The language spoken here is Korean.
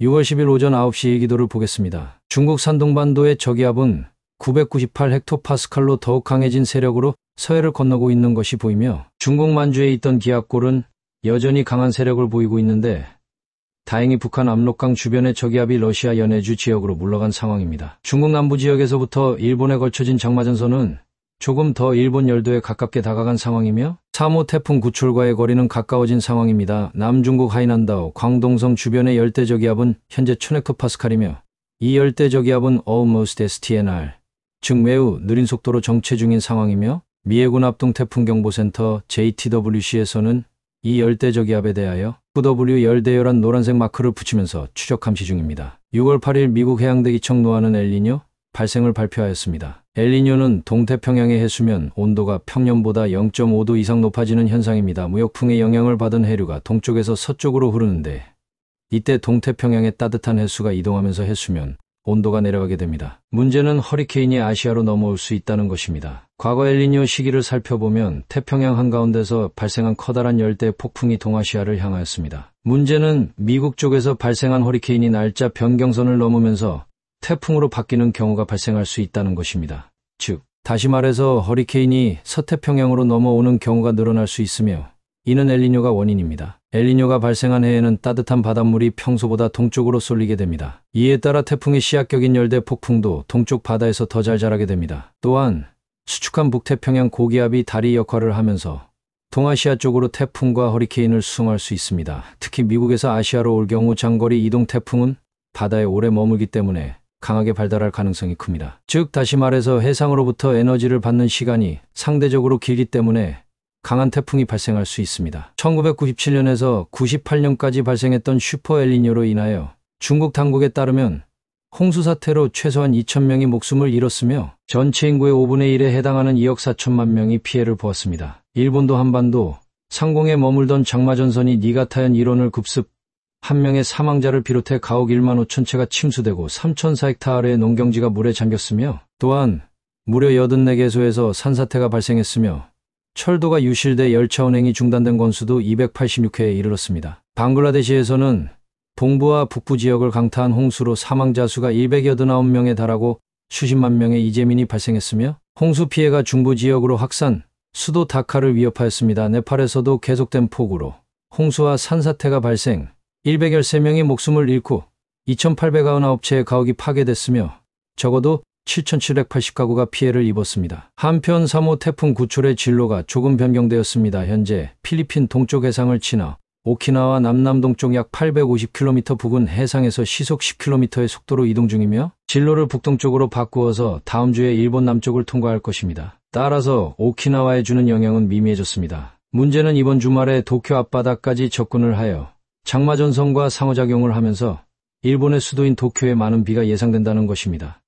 6월 10일 오전 9시 의 기도를 보겠습니다. 중국 산동반도의 저기압은 998헥토파스칼로 더욱 강해진 세력으로 서해를 건너고 있는 것이 보이며 중국 만주에 있던 기압골은 여전히 강한 세력을 보이고 있는데 다행히 북한 압록강 주변의 저기압이 러시아 연해주 지역으로 물러간 상황입니다. 중국 남부 지역에서부터 일본에 걸쳐진 장마전선은 조금 더 일본 열도에 가깝게 다가간 상황이며 3호 태풍 구출과의 거리는 가까워진 상황입니다. 남중국 하이난다오, 광동성 주변의 열대저기압은 현재 1네크파스칼이며이 열대저기압은 almost STNR, 즉 매우 느린 속도로 정체 중인 상황이며 미해군 합동 태풍경보센터 JTWC에서는 이 열대저기압에 대하여 QW 열대열한 노란색 마크를 붙이면서 추적 감시 중입니다. 6월 8일 미국 해양대기청 노하는 엘리뇨 발생을 발표하였습니다. 엘리뇨는 동태평양의 해수면 온도가 평년보다 0.5도 이상 높아지는 현상입니다. 무역풍의 영향을 받은 해류가 동쪽에서 서쪽으로 흐르는데 이때 동태평양의 따뜻한 해수가 이동하면서 해수면 온도가 내려가게 됩니다. 문제는 허리케인이 아시아로 넘어올 수 있다는 것입니다. 과거 엘리뇨 시기를 살펴보면 태평양 한가운데서 발생한 커다란 열대 폭풍이 동아시아를 향하였습니다. 문제는 미국 쪽에서 발생한 허리케인이 날짜 변경선을 넘으면서 태풍으로 바뀌는 경우가 발생할 수 있다는 것입니다. 즉, 다시 말해서 허리케인이 서태평양으로 넘어오는 경우가 늘어날 수 있으며 이는 엘리뇨가 원인입니다. 엘리뇨가 발생한 해에는 따뜻한 바닷물이 평소보다 동쪽으로 쏠리게 됩니다. 이에 따라 태풍의 시약격인 열대 폭풍도 동쪽 바다에서 더 잘 자라게 됩니다. 또한 수축한 북태평양 고기압이 다리 역할을 하면서 동아시아 쪽으로 태풍과 허리케인을 수송할 수 있습니다. 특히 미국에서 아시아로 올 경우 장거리 이동 태풍은 바다에 오래 머물기 때문에 강하게 발달할 가능성이 큽니다. 즉 다시 말해서 해상으로부터 에너지를 받는 시간이 상대적으로 길기 때문에 강한 태풍이 발생할 수 있습니다. 1997년에서 98년까지 발생했던 슈퍼 엘리뇨로 인하여 중국 당국에 따르면 홍수 사태로 최소한 2천명이 목숨을 잃었으며 전체 인구의 5분의 1에 해당하는 2억 4천만 명이 피해를 보았습니다. 일본도 한반도 상공에 머물던 장마전선이 니가타현 이론을 급습 한 명의 사망자를 비롯해 가옥 1만 5천 채가 침수되고 3,4헥타르의 천 농경지가 물에 잠겼으며 또한 무려 84개소에서 산사태가 발생했으며 철도가 유실돼 열차 운행이 중단된 건수도 286회에 이르렀습니다. 방글라데시에서는 동부와 북부 지역을 강타한 홍수로 사망자 수가 189명에 달하고 수십만 명의 이재민이 발생했으며 홍수 피해가 중부 지역으로 확산, 수도 다카를 위협하였습니다. 네팔에서도 계속된 폭우로 홍수와 산사태가 발생, 113명이 목숨을 잃고 2,899채의 가옥이 파괴됐으며 적어도 7,780가구가 피해를 입었습니다. 한편 3호 태풍 구출의 진로가 조금 변경되었습니다. 현재 필리핀 동쪽 해상을 지나 오키나와 남남동쪽 약 850km 부근 해상에서 시속 10km의 속도로 이동 중이며 진로를 북동쪽으로 바꾸어서 다음 주에 일본 남쪽을 통과할 것입니다. 따라서 오키나와에 주는 영향은 미미해졌습니다. 문제는 이번 주말에 도쿄 앞바다까지 접근을 하여 장마전선과 상호작용을 하면서 일본의 수도인 도쿄에 많은 비가 예상된다는 것입니다.